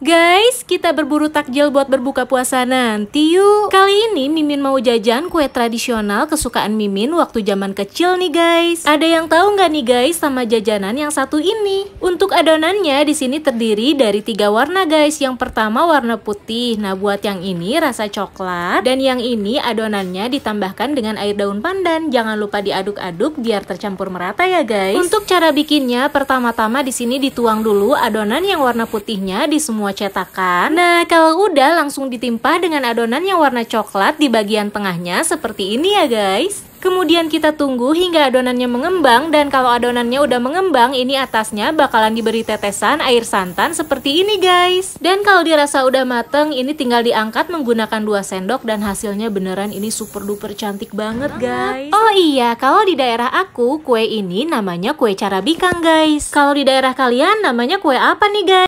Guys, kita berburu takjil buat berbuka puasa nanti yuk. Kali ini Mimin mau jajan kue tradisional kesukaan Mimin waktu zaman kecil nih guys. Ada yang tahu nggak nih guys sama jajanan yang satu ini? Untuk adonannya di sini terdiri dari tiga warna guys. Yang pertama warna putih. Nah buat yang ini rasa coklat dan yang ini adonannya ditambahkan dengan air daun pandan. Jangan lupa diaduk-aduk biar tercampur merata ya guys. Untuk cara bikinnya pertama-tama di sini dituang dulu adonan yang warna putihnya di semua semua cetakan. Nah, kalau udah langsung ditimpa dengan adonan yang warna coklat di bagian tengahnya seperti ini ya guys. Kemudian kita tunggu hingga adonannya mengembang dan kalau adonannya udah mengembang ini atasnya bakalan diberi tetesan air santan seperti ini guys. Dan kalau dirasa udah mateng ini tinggal diangkat menggunakan dua sendok dan hasilnya beneran ini super duper cantik banget guys. Oh iya, kalau di daerah aku kue ini namanya kue carabikang guys. Kalau di daerah kalian namanya kue apa nih guys?